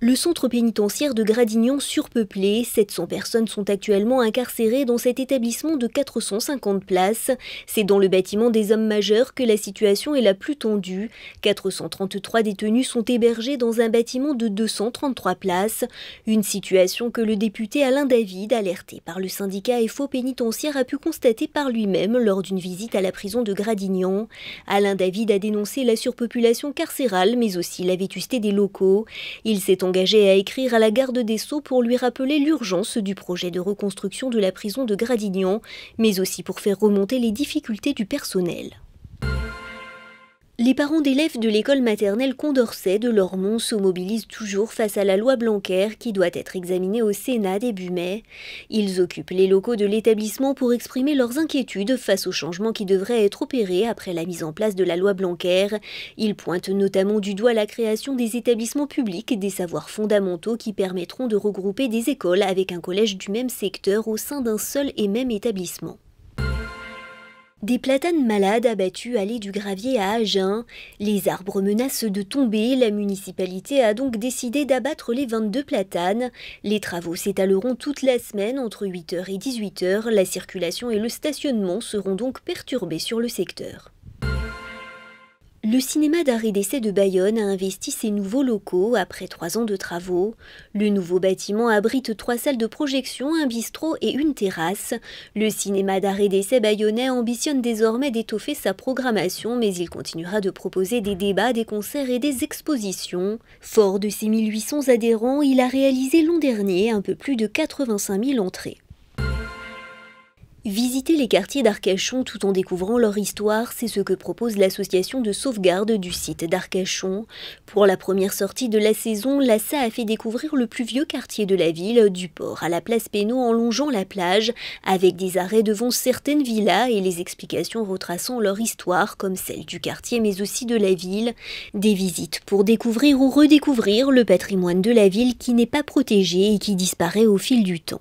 Le centre pénitentiaire de Gradignan surpeuplé, 700 personnes sont actuellement incarcérées dans cet établissement de 450 places. C'est dans le bâtiment des hommes majeurs que la situation est la plus tendue. 433 détenus sont hébergés dans un bâtiment de 233 places. Une situation que le député Alain David, alerté par le syndicat FO pénitentiaire, a pu constater par lui-même lors d'une visite à la prison de Gradignan. Alain David a dénoncé la surpopulation carcérale mais aussi la vétusté des locaux. Il s'est engagé à écrire à la garde des Sceaux pour lui rappeler l'urgence du projet de reconstruction de la prison de Gradignan, mais aussi pour faire remonter les difficultés du personnel. Les parents d'élèves de l'école maternelle Condorcet de Lormont se mobilisent toujours face à la loi Blanquer qui doit être examinée au Sénat début mai. Ils occupent les locaux de l'établissement pour exprimer leurs inquiétudes face aux changements qui devraient être opérés après la mise en place de la loi Blanquer. Ils pointent notamment du doigt la création des établissements publics et des savoirs fondamentaux qui permettront de regrouper des écoles avec un collège du même secteur au sein d'un seul et même établissement. Des platanes malades abattus allaient du gravier à Agen. Les arbres menacent de tomber. La municipalité a donc décidé d'abattre les 22 platanes. Les travaux s'étaleront toute la semaine entre 8h et 18h. La circulation et le stationnement seront donc perturbés sur le secteur. Le cinéma d'arrêt et d'essai de Bayonne a investi ses nouveaux locaux après trois ans de travaux. Le nouveau bâtiment abrite trois salles de projection, un bistrot et une terrasse. Le cinéma d'arrêt et d'essai bayonnais ambitionne désormais d'étoffer sa programmation, mais il continuera de proposer des débats, des concerts et des expositions. Fort de ses 1800 adhérents, il a réalisé l'an dernier un peu plus de 85 000 entrées. Visiter les quartiers d'Arcachon tout en découvrant leur histoire, c'est ce que propose l'association de sauvegarde du site d'Arcachon. Pour la première sortie de la saison, l'ASA a fait découvrir le plus vieux quartier de la ville, du port à la place Pénaud en longeant la plage, avec des arrêts devant certaines villas et les explications retraçant leur histoire, comme celle du quartier mais aussi de la ville. Des visites pour découvrir ou redécouvrir le patrimoine de la ville qui n'est pas protégé et qui disparaît au fil du temps.